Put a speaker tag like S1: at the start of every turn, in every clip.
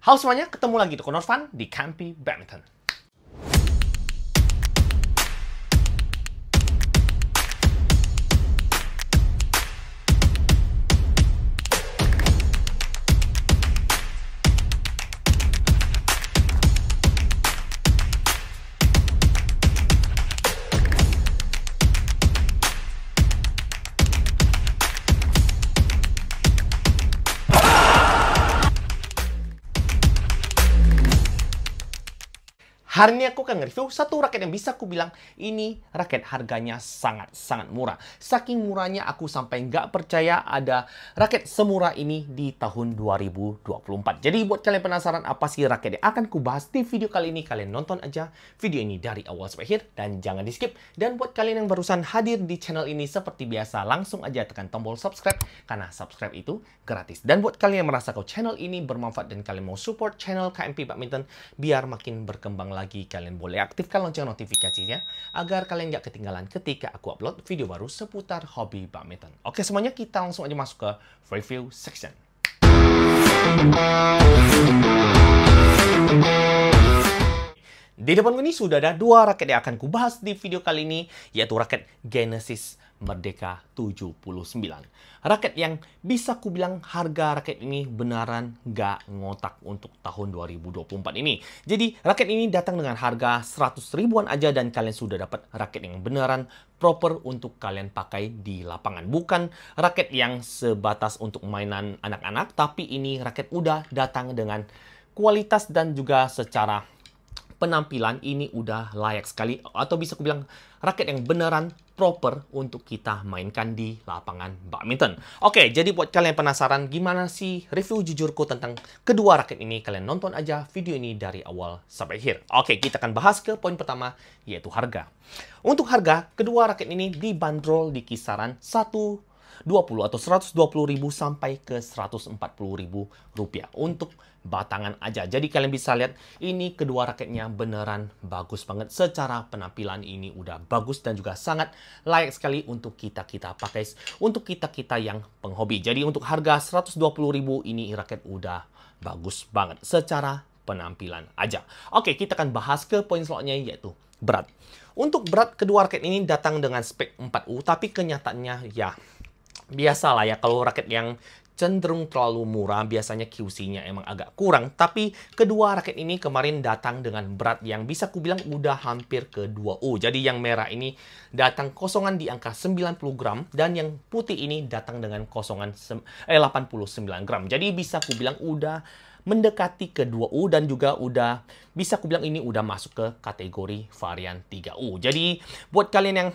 S1: Halo semuanya, ketemu lagi di Konorvan di Kampi Badminton. Hari ini aku akan nge-review satu raket yang bisa aku bilang ini raket harganya sangat-sangat murah. Saking murahnya aku sampai nggak percaya ada raket semurah ini di tahun 2024. Jadi buat kalian penasaran apa sih raket yang akan kubahas di video kali ini, kalian nonton aja video ini dari awal sampai akhir dan jangan di skip. Dan buat kalian yang barusan hadir di channel ini seperti biasa langsung aja tekan tombol subscribe karena subscribe itu gratis. Dan buat kalian yang merasa kalau channel ini bermanfaat dan kalian mau support channel KMP Badminton biar makin berkembang lagi lagi, kalian boleh aktifkan lonceng notifikasinya agar kalian nggak ketinggalan ketika aku upload video baru seputar hobi badminton. Oke semuanya, kita langsung aja masuk ke review section. Di depan ini sudah ada dua raket yang akan kubahas di video kali ini, yaitu raket Genesis Merdeka 79. Raket yang bisa kubilang harga raket ini benaran gak ngotak untuk tahun 2024 ini. Jadi raket ini datang dengan harga 100 ribuan aja dan kalian sudah dapat raket yang beneran proper untuk kalian pakai di lapangan. Bukan raket yang sebatas untuk mainan anak-anak tapi ini raket udah datang dengan kualitas dan juga secara penampilan ini udah layak sekali atau bisa aku bilang raket yang beneran proper untuk kita mainkan di lapangan badminton. Oke, jadi buat kalian yang penasaran gimana sih review jujurku tentang kedua raket ini, kalian nonton aja video ini dari awal sampai akhir. Oke, kita akan bahas ke poin pertama yaitu harga. Untuk harga, kedua raket ini dibanderol di kisaran 1 20 atau 120 ribu sampai ke 140 ribu rupiah untuk batangan aja. Jadi kalian bisa lihat ini kedua raketnya beneran bagus banget. Secara penampilan ini udah bagus dan juga sangat layak sekali untuk kita-kita pakai untuk kita-kita yang penghobi. Jadi untuk harga 120 ribu ini raket udah bagus banget secara penampilan aja. Oke, kita akan bahas ke poin slotnya yaitu berat. Untuk berat, kedua raket ini datang dengan spek 4U, tapi kenyataannya ya biasalah ya kalau raket yang cenderung terlalu murah, biasanya QC-nya emang agak kurang. Tapi kedua raket ini kemarin datang dengan berat yang bisa kubilang udah hampir ke 2U. Jadi yang merah ini datang kosongan di angka 90 gram dan yang putih ini datang dengan kosongan eh, 89 gram. Jadi bisa kubilang udah mendekati ke 2U dan juga udah bisa kubilang ini udah masuk ke kategori varian 3U. Jadi buat kalian yang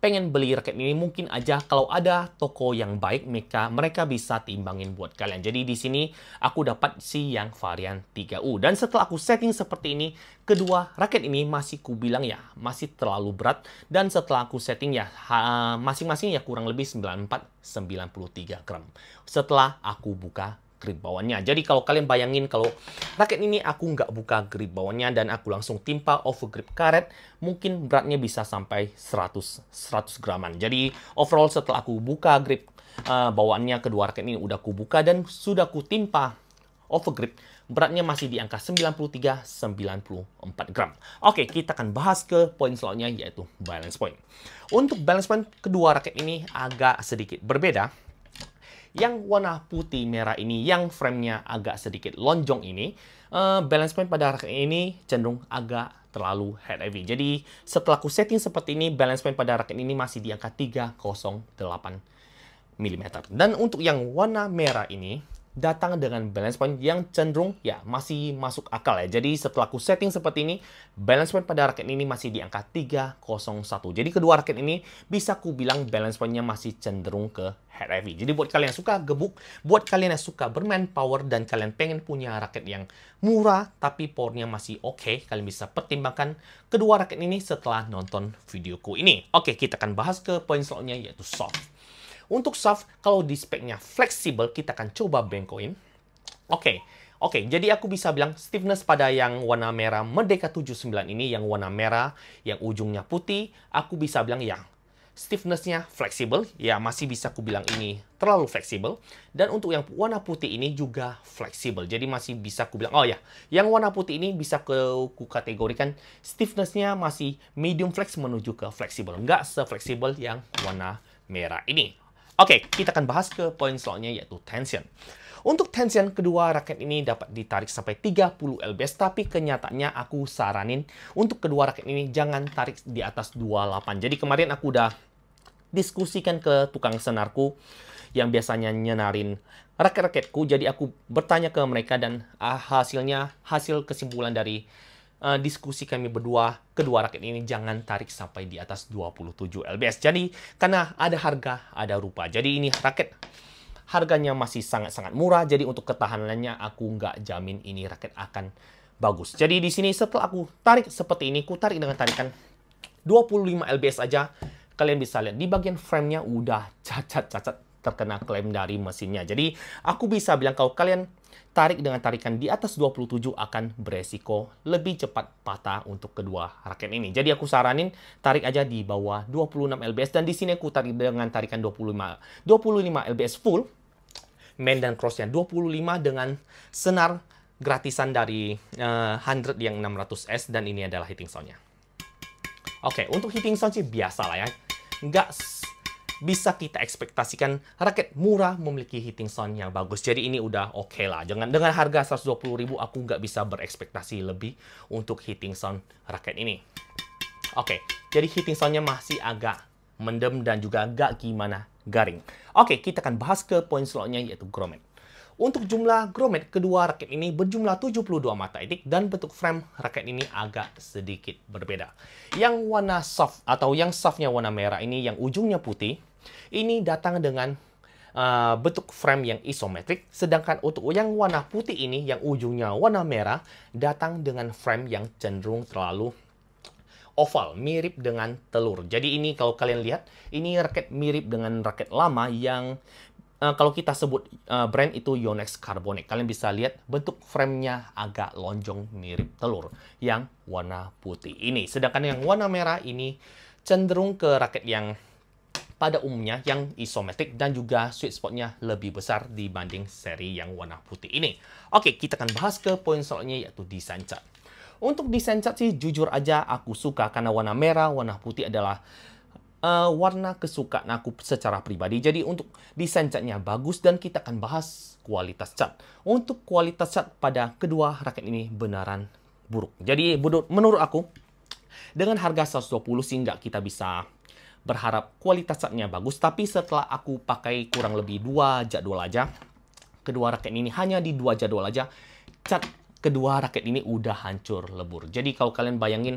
S1: pengen beli raket ini mungkin aja kalau ada toko yang baik mereka mereka bisa timbangin buat kalian. Jadi di sini aku dapat si yang varian 3U dan setelah aku setting seperti ini kedua raket ini masih ku bilang ya masih terlalu berat dan setelah aku setting ya masing-masing ya kurang lebih 94 93 gram. Setelah aku buka grip bawahnya. Jadi kalau kalian bayangin kalau raket ini aku nggak buka grip bawahnya dan aku langsung timpa over grip karet, mungkin beratnya bisa sampai 100 100 graman. Jadi overall setelah aku buka grip uh, bawaannya kedua raket ini udah aku buka dan sudah aku timpa grip, beratnya masih di angka 93-94 gram. Oke, kita akan bahas ke poin selanjutnya yaitu balance point. Untuk balance point, kedua raket ini agak sedikit berbeda yang warna putih merah ini, yang framenya agak sedikit lonjong ini, uh, balance point pada raket ini cenderung agak terlalu head heavy. Jadi setelah aku setting seperti ini, balance point pada raket ini masih di angka 308 mm. Dan untuk yang warna merah ini, datang dengan balance point yang cenderung ya masih masuk akal ya. Jadi setelah aku setting seperti ini, balance point pada raket ini masih di angka 301. Jadi kedua raket ini bisa ku bilang balance pointnya masih cenderung ke head heavy. Jadi buat kalian yang suka gebuk, buat kalian yang suka bermain power dan kalian pengen punya raket yang murah tapi powernya masih oke, okay, kalian bisa pertimbangkan kedua raket ini setelah nonton videoku ini. Oke, kita akan bahas ke poin selanjutnya yaitu soft. Untuk soft, kalau di speknya fleksibel, kita akan coba bengkoin. Oke, okay. oke. Okay, jadi aku bisa bilang stiffness pada yang warna merah Merdeka 79 ini, yang warna merah, yang ujungnya putih, aku bisa bilang yang stiffnessnya fleksibel, ya masih bisa aku bilang ini terlalu fleksibel. Dan untuk yang warna putih ini juga fleksibel, jadi masih bisa aku bilang, oh ya, yang warna putih ini bisa ke, ku kategorikan stiffnessnya masih medium flex menuju ke fleksibel, nggak sefleksibel yang warna merah ini. Oke, okay, kita akan bahas ke poin selanjutnya yaitu tension. Untuk tension kedua raket ini dapat ditarik sampai 30 lbs tapi kenyataannya aku saranin untuk kedua raket ini jangan tarik di atas 28. Jadi kemarin aku udah diskusikan ke tukang senarku yang biasanya nyenarin raket-raketku jadi aku bertanya ke mereka dan ah, hasilnya hasil kesimpulan dari Eh, diskusi kami berdua kedua rakyat ini jangan tarik sampai di atas 27 LBS. Jadi karena ada harga, ada rupa. Jadi ini raket harganya masih sangat-sangat murah. Jadi untuk ketahanannya aku nggak jamin ini raket akan bagus. Jadi di sini setelah aku tarik seperti ini, aku tarik dengan tarikan 25 LBS aja. Kalian bisa lihat di bagian framenya udah cacat-cacat terkena klaim dari mesinnya. Jadi aku bisa bilang kalau kalian Tarik dengan tarikan di atas 27 akan beresiko lebih cepat patah untuk kedua raket ini. Jadi aku saranin tarik aja di bawah 26 lbs dan di sini aku tarik dengan tarikan 25 25 lbs full main dan crossnya 25 dengan senar gratisan dari uh, eh, 100 yang 600S dan ini adalah hitting soundnya. Oke, okay, untuk hitting sound sih biasa lah ya. Nggak bisa kita ekspektasikan raket murah memiliki hitting sound yang bagus. Jadi ini udah oke okay lah. Jangan dengan harga 120.000 aku nggak bisa berekspektasi lebih untuk hitting sound raket ini. Oke, okay, jadi hitting soundnya masih agak mendem dan juga agak gimana garing. Oke, okay, kita akan bahas ke poin slotnya yaitu grommet. Untuk jumlah grommet, kedua raket ini berjumlah 72 mata etik dan bentuk frame raket ini agak sedikit berbeda. Yang warna soft atau yang softnya warna merah ini yang ujungnya putih, ini datang dengan uh, bentuk frame yang isometrik, sedangkan untuk yang warna putih ini, yang ujungnya warna merah, datang dengan frame yang cenderung terlalu oval, mirip dengan telur. Jadi ini kalau kalian lihat, ini raket mirip dengan raket lama yang uh, kalau kita sebut uh, brand itu Yonex Carbonic, kalian bisa lihat bentuk framenya agak lonjong mirip telur yang warna putih ini. Sedangkan yang warna merah ini cenderung ke raket yang pada umumnya yang isometrik dan juga sweet spotnya lebih besar dibanding seri yang warna putih ini. Oke, kita akan bahas ke poin selanjutnya yaitu desain cat. Untuk desain cat sih jujur aja aku suka karena warna merah, warna putih adalah uh, warna kesukaan aku secara pribadi. Jadi untuk desain catnya bagus dan kita akan bahas kualitas cat. Untuk kualitas cat pada kedua raket ini benaran buruk. Jadi menurut aku dengan harga 120 sih nggak kita bisa berharap kualitas catnya bagus, tapi setelah aku pakai kurang lebih dua jadwal aja, kedua raket ini hanya di dua jadwal aja, cat kedua raket ini udah hancur lebur. Jadi kalau kalian bayangin,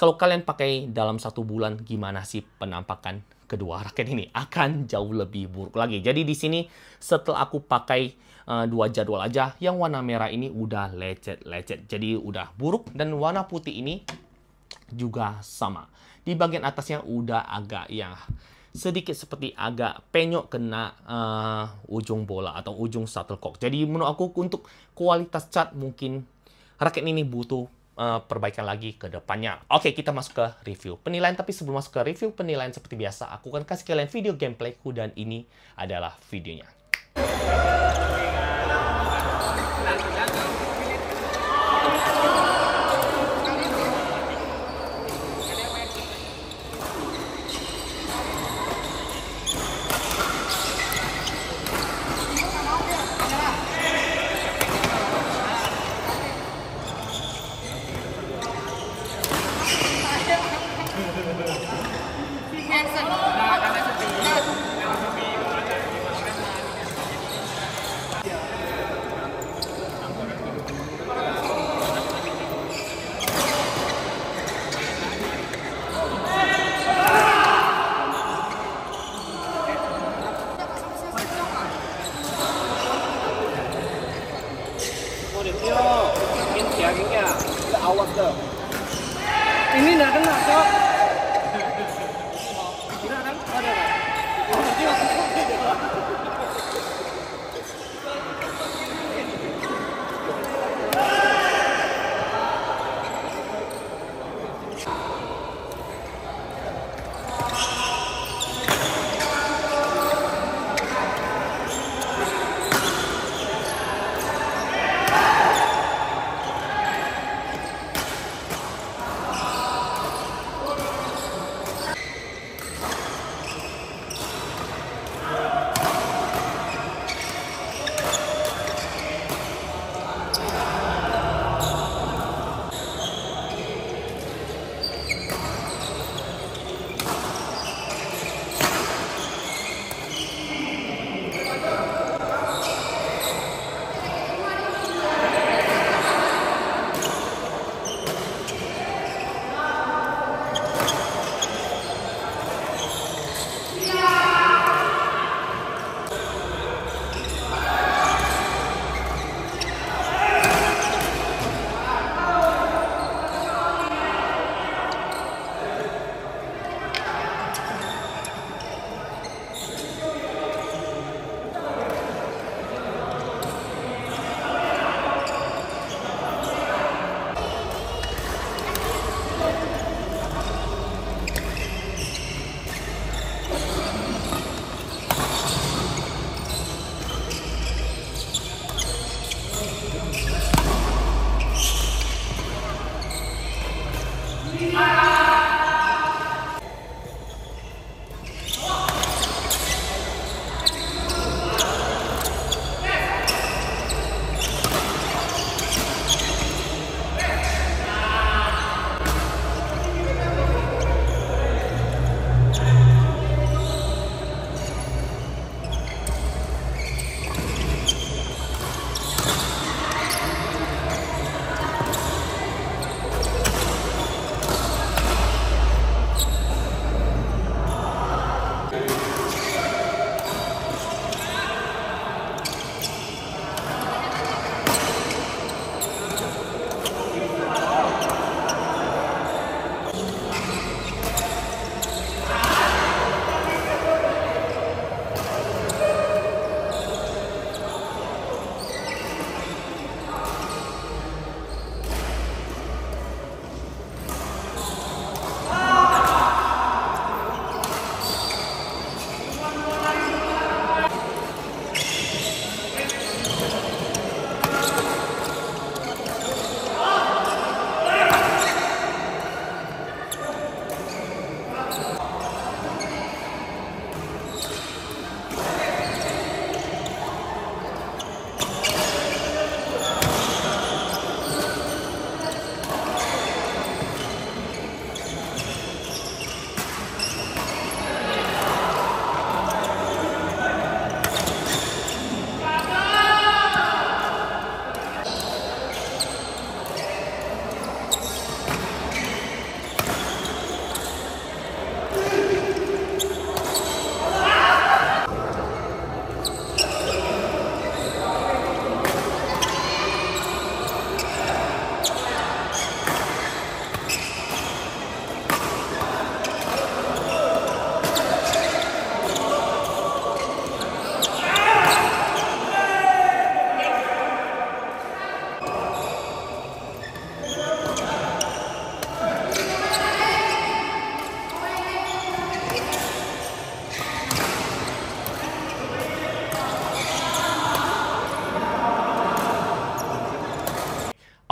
S1: kalau kalian pakai dalam satu bulan, gimana sih penampakan kedua raket ini akan jauh lebih buruk lagi. Jadi di sini setelah aku pakai eh, dua jadwal aja, yang warna merah ini udah lecet-lecet. Jadi udah buruk dan warna putih ini juga sama di bagian atasnya udah agak yang sedikit seperti agak penyok kena uh, ujung bola atau ujung shuttlecock. Jadi menurut aku untuk kualitas cat mungkin raket ini butuh uh, perbaikan lagi ke depannya. Oke, kita masuk ke review penilaian. Tapi sebelum masuk ke review penilaian seperti biasa, aku akan kasih kalian video gameplayku dan ini adalah videonya.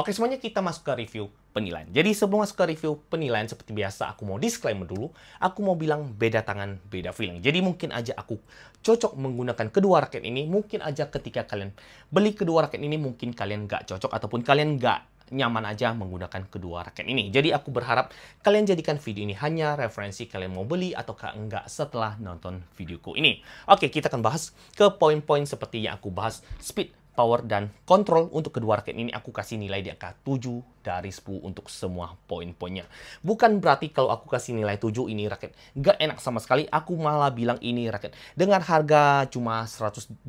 S1: Oke, semuanya kita masuk ke review penilaian. Jadi sebelum masuk ke review penilaian, seperti biasa aku mau disclaimer dulu. Aku mau bilang beda tangan, beda feeling. Jadi mungkin aja aku cocok menggunakan kedua raket ini. Mungkin aja ketika kalian beli kedua raket ini, mungkin kalian gak cocok ataupun kalian gak nyaman aja menggunakan kedua raket ini. Jadi aku berharap kalian jadikan video ini hanya referensi kalian mau beli atau enggak setelah nonton videoku ini. Oke, kita akan bahas ke poin-poin seperti yang aku bahas speed power, dan control untuk kedua raket ini aku kasih nilai di angka 7 dari 10 untuk semua poin-poinnya. Bukan berarti kalau aku kasih nilai 7 ini raket gak enak sama sekali, aku malah bilang ini raket dengan harga cuma 120.000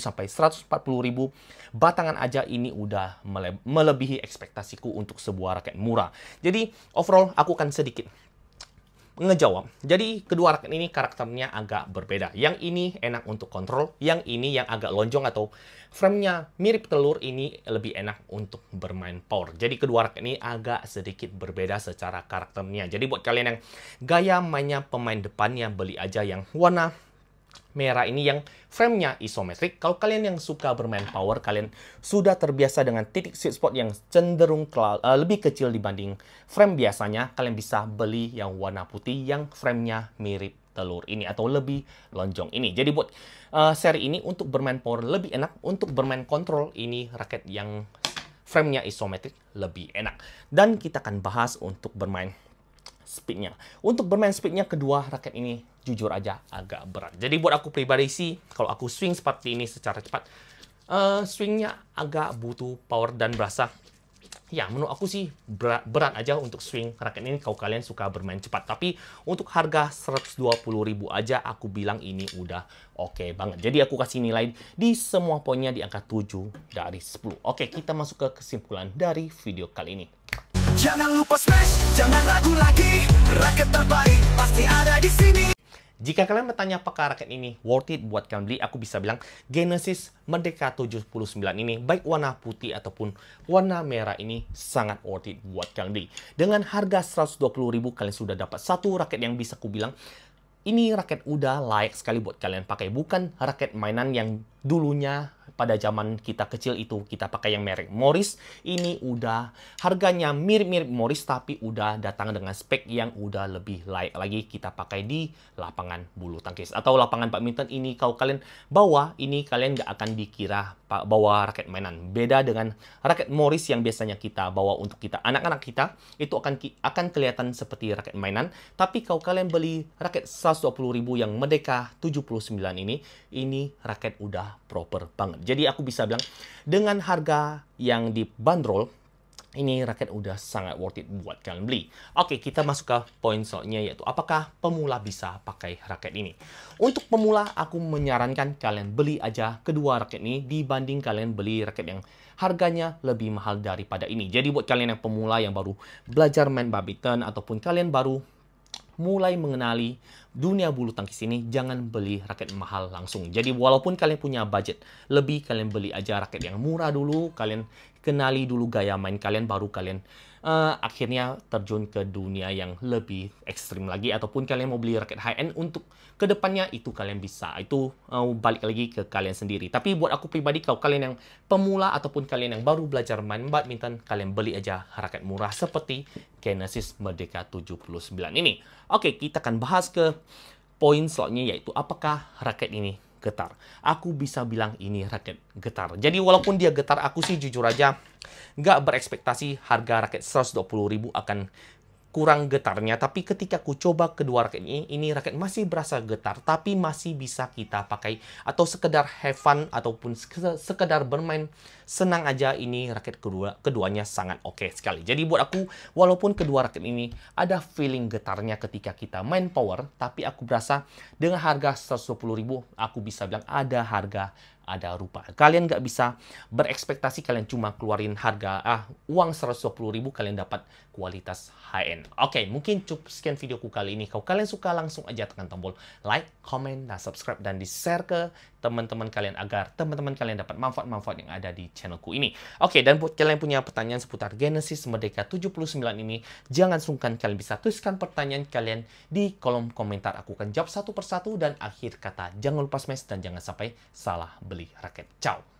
S1: sampai 140.000 batangan aja ini udah melebihi ekspektasiku untuk sebuah raket murah. Jadi overall aku akan sedikit ngejawab. Jadi kedua rakyat ini karakternya agak berbeda. Yang ini enak untuk kontrol, yang ini yang agak lonjong atau framenya mirip telur ini lebih enak untuk bermain power. Jadi kedua rakyat ini agak sedikit berbeda secara karakternya. Jadi buat kalian yang gaya mainnya pemain depannya beli aja yang warna merah ini yang framenya isometrik. Kalau kalian yang suka bermain power, kalian sudah terbiasa dengan titik sweet spot yang cenderung uh, lebih kecil dibanding frame biasanya, kalian bisa beli yang warna putih yang framenya mirip telur ini atau lebih lonjong ini. Jadi buat uh, seri ini untuk bermain power lebih enak, untuk bermain kontrol ini raket yang framenya isometrik lebih enak. Dan kita akan bahas untuk bermain speednya. Untuk bermain speednya kedua raket ini jujur aja agak berat. Jadi buat aku pribadi sih, kalau aku swing seperti ini secara cepat, uh, swingnya agak butuh power dan berasa. Ya, menurut aku sih berat, berat aja untuk swing raket ini kalau kalian suka bermain cepat. Tapi untuk harga 120.000 aja aku bilang ini udah oke okay banget. Jadi aku kasih nilai di semua poinnya di angka 7 dari 10. Oke, okay, kita masuk ke kesimpulan dari video kali ini. Jangan lupa smash, jangan ragu lagi. Raket terbaik pasti ada di sini. Jika kalian bertanya apakah raket ini worth it buat kalian beli, aku bisa bilang Genesis Merdeka 79 ini, baik warna putih ataupun warna merah ini sangat worth it buat kalian beli. Dengan harga 120.000 kalian sudah dapat satu raket yang bisa aku bilang ini raket udah layak sekali buat kalian pakai. Bukan raket mainan yang dulunya pada zaman kita kecil itu kita pakai yang merek Morris. Ini udah harganya mirip-mirip Morris tapi udah datang dengan spek yang udah lebih layak lagi kita pakai di lapangan bulu tangkis atau lapangan badminton ini kalau kalian bawa ini kalian nggak akan dikira bawa raket mainan. Beda dengan raket Morris yang biasanya kita bawa untuk kita anak-anak kita itu akan akan kelihatan seperti raket mainan tapi kalau kalian beli raket 120.000 yang Merdeka 79 ini ini raket udah proper banget jadi aku bisa bilang dengan harga yang dibanderol ini raket udah sangat worth it buat kalian beli. Oke, kita masuk ke poin soalnya yaitu apakah pemula bisa pakai raket ini. Untuk pemula, aku menyarankan kalian beli aja kedua raket ini dibanding kalian beli raket yang harganya lebih mahal daripada ini. Jadi buat kalian yang pemula yang baru belajar main badminton ataupun kalian baru mulai mengenali dunia bulu tangkis ini, jangan beli raket mahal langsung. Jadi walaupun kalian punya budget lebih, kalian beli aja raket yang murah dulu, kalian kenali dulu gaya main kalian, baru kalian uh, akhirnya terjun ke dunia yang lebih ekstrim lagi ataupun kalian mau beli raket high end untuk kedepannya itu kalian bisa itu uh, balik lagi ke kalian sendiri tapi buat aku pribadi kalau kalian yang pemula ataupun kalian yang baru belajar main badminton kalian beli aja raket murah seperti Genesis Merdeka 79 ini oke kita akan bahas ke poin slotnya yaitu apakah raket ini getar. Aku bisa bilang ini raket getar. Jadi walaupun dia getar, aku sih jujur aja nggak berekspektasi harga raket 120 ribu akan kurang getarnya, tapi ketika aku coba kedua raket ini, ini raket masih berasa getar, tapi masih bisa kita pakai atau sekedar have fun ataupun sekedar bermain senang aja ini raket kedua keduanya sangat oke okay sekali. Jadi buat aku walaupun kedua raket ini ada feeling getarnya ketika kita main power tapi aku berasa dengan harga 120.000 aku bisa bilang ada harga ada rupa. Kalian nggak bisa berekspektasi kalian cuma keluarin harga ah uang 120.000 ribu kalian dapat kualitas high end. Oke, okay, mungkin cukup sekian videoku kali ini. Kalau kalian suka langsung aja tekan tombol like, comment, dan subscribe dan di-share ke teman-teman kalian agar teman-teman kalian dapat manfaat-manfaat yang ada di channelku ini. Oke, dan buat kalian punya pertanyaan seputar Genesis Merdeka 79 ini, jangan sungkan kalian bisa tuliskan pertanyaan kalian di kolom komentar. Aku akan jawab satu persatu dan akhir kata. Jangan lupa smash dan jangan sampai salah beli raket. Ciao!